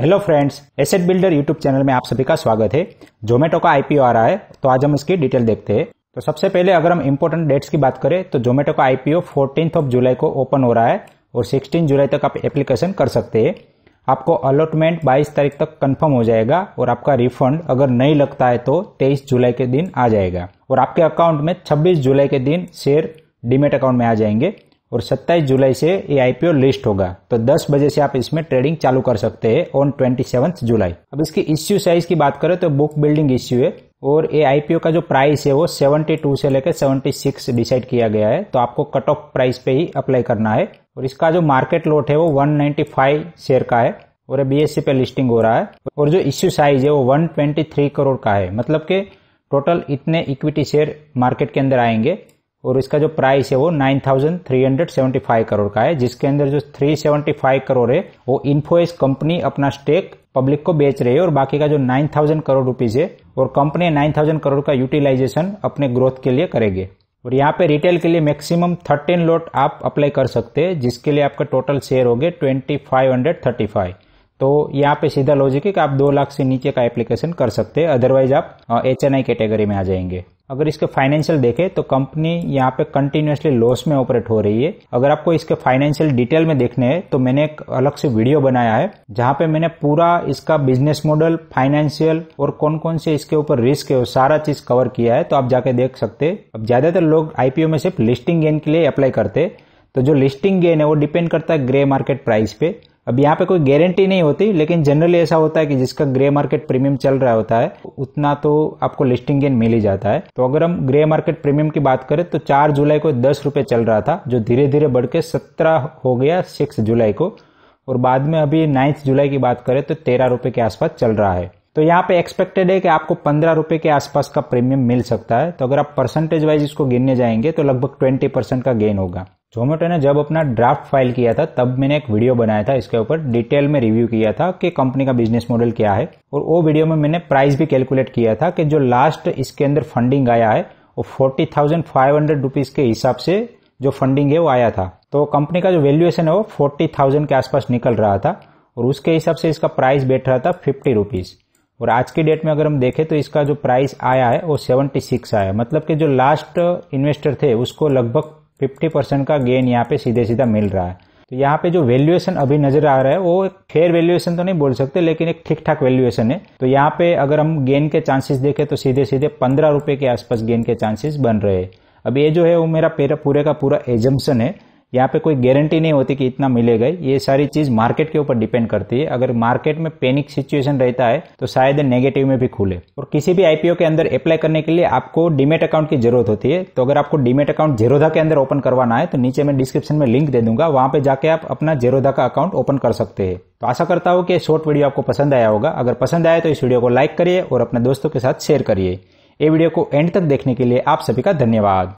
hello friends asset builder YouTube channel में आप सभी का स्वागत है जोमेटो का आईपीओ आ रहा है तो आज हम इसकी डिटेल देखते हैं तो सबसे पहले अगर हम इम्पोर्टेंट डेट्स की बात करें तो जोमेटो का आईपीओ फोर्टीन ऑफ जुलाई को ओपन हो रहा है और सिक्सटीन जुलाई तक आप एप्लीकेशन कर सकते हैं आपको अलॉटमेंट बाईस तारीख तक कन्फर्म हो जाएगा और आपका रिफंड अगर नहीं लगता है तो तेईस जुलाई के दिन आ जाएगा और आपके अकाउंट में छब्बीस जुलाई के दिन शेयर डीमेट अकाउंट में आ जाएंगे और 27 जुलाई से ये आईपीओ लिस्ट होगा तो 10 बजे से आप इसमें ट्रेडिंग चालू कर सकते हैं ऑन ट्वेंटी जुलाई अब इसकी इश्यू साइज की बात करें तो बुक बिल्डिंग इश्यू है और ये आईपीओ का जो प्राइस है वो 72 से लेकर 76 डिसाइड किया गया है तो आपको कट ऑफ प्राइस पे ही अप्लाई करना है और इसका जो मार्केट लोट है वो 195 शेयर का है और बीएससी e पे लिस्टिंग हो रहा है और जो इश्यू साइज है वो 123 करोड़ का है मतलब के टोटल इतने इक्विटी शेयर मार्केट के अंदर आएंगे और इसका जो प्राइस है वो 9,375 करोड़ का है जिसके अंदर जो 375 करोड़ है वो इन्फोएस कंपनी अपना स्टेक पब्लिक को बेच रही है और बाकी का जो 9,000 करोड़ रुपीज है और कंपनी 9,000 करोड़ का यूटिलाइजेशन अपने ग्रोथ के लिए करेगी और यहाँ पे रिटेल के लिए मैक्सिमम 13 लोट आप अप्लाई कर सकते हैं जिसके लिए आपका टोटल शेयर हो गए ट्वेंटी तो यहाँ पे सीधा लॉजिक है कि आप दो लाख से नीचे का एप्लीकेशन कर सकते हैं अदरवाइज आप एच एन आई कैटेगरी में आ जाएंगे अगर इसके फाइनेंशियल देखें तो कंपनी यहाँ पे कंटिन्यूसली लॉस में ऑपरेट हो रही है अगर आपको इसके फाइनेंशियल डिटेल में देखने हैं तो मैंने एक अलग से वीडियो बनाया है जहां पे मैंने पूरा इसका बिजनेस मॉडल फाइनेंशियल और कौन कौन से इसके ऊपर रिस्क है वो सारा चीज कवर किया है तो आप जाके देख सकते हैं अब ज्यादातर लोग आईपीओ में सिर्फ लिस्टिंग गेन के लिए अप्लाई करते तो जो लिस्टिंग गेन है वो डिपेंड करता है ग्रे मार्केट प्राइस पे अब यहाँ पे कोई गारंटी नहीं होती लेकिन जनरली ऐसा होता है कि जिसका ग्रे मार्केट प्रीमियम चल रहा होता है उतना तो आपको लिस्टिंग गेन मिल ही जाता है तो अगर हम ग्रे मार्केट प्रीमियम की बात करें तो चार जुलाई को दस रुपये चल रहा था जो धीरे धीरे बढ़ के सत्रह हो गया सिक्स जुलाई को और बाद में अभी नाइन्थ जुलाई की बात करें तो तेरह रुपये के आसपास चल रहा है तो यहाँ पे एक्सपेक्टेड है कि आपको पंद्रह रुपये के आसपास का प्रीमियम मिल सकता है तो अगर आप परसेंटेज वाइज इसको गिनने जाएंगे तो लगभग ट्वेंटी परसेंट का गेन होगा जोमेटो ने जब अपना ड्राफ्ट फाइल किया था तब मैंने एक वीडियो बनाया था इसके ऊपर डिटेल में रिव्यू किया था कि कंपनी का बिजनेस मॉडल क्या है और वो वीडियो में मैंने प्राइस भी कैलकुलेट किया था कि जो लास्ट इसके अंदर फंडिंग आया है वो forty thousand five hundred rupees के हिसाब से जो फंडिंग है वो आया था तो कंपनी का जो वैल्यूएशन है वो फोर्टी थाउजेंड के आसपास निकल रहा था और उसके हिसाब से इसका प्राइस बैठ रहा था फिफ्टी रुपीज और आज की डेट में अगर हम देखें तो इसका जो प्राइस आया है वो सेवेंटी सिक्स आया मतलब कि जो लास्ट इन्वेस्टर थे उसको लगभग फिफ्टी परसेंट का गेन यहाँ पे सीधे सीधा मिल रहा है तो यहाँ पे जो वैल्यूएशन अभी नजर आ रहा है वो एक फेयर वैल्यूएशन तो नहीं बोल सकते लेकिन एक ठीक ठाक वैल्यूएशन है तो यहाँ पे अगर हम गेन के चांसेस देखें तो सीधे सीधे पंद्रह रुपए के आसपास गेन के चांसेस बन रहे हैं अब ये जो है वो मेरा पूरे का पूरा एजम्पन है यहाँ पे कोई गारंटी नहीं होती कि इतना मिलेगा ये सारी चीज मार्केट के ऊपर डिपेंड करती है अगर मार्केट में पैनिक सिचुएशन रहता है तो शायद नेगेटिव में भी खुले और किसी भी आईपीओ के अंदर अप्लाई करने के लिए आपको डीमेट अकाउंट की जरूरत होती है तो अगर आपको डीमेट अकाउंट जेरोधा के अंदर ओपन करवाना है तो नीचे मैं डिस्क्रिप्शन में लिंक दे दूंगा वहां पे जाके आप अपना जेरोधा का अकाउंट ओपन कर सकते हैं तो आशा करता हूँ कि शॉर्ट वीडियो आपको पसंद आया होगा अगर पसंद आया तो इस वीडियो को लाइक करिए और अपने दोस्तों के साथ शेयर करिए ये वीडियो को एंड तक देखने के लिए आप सभी का धन्यवाद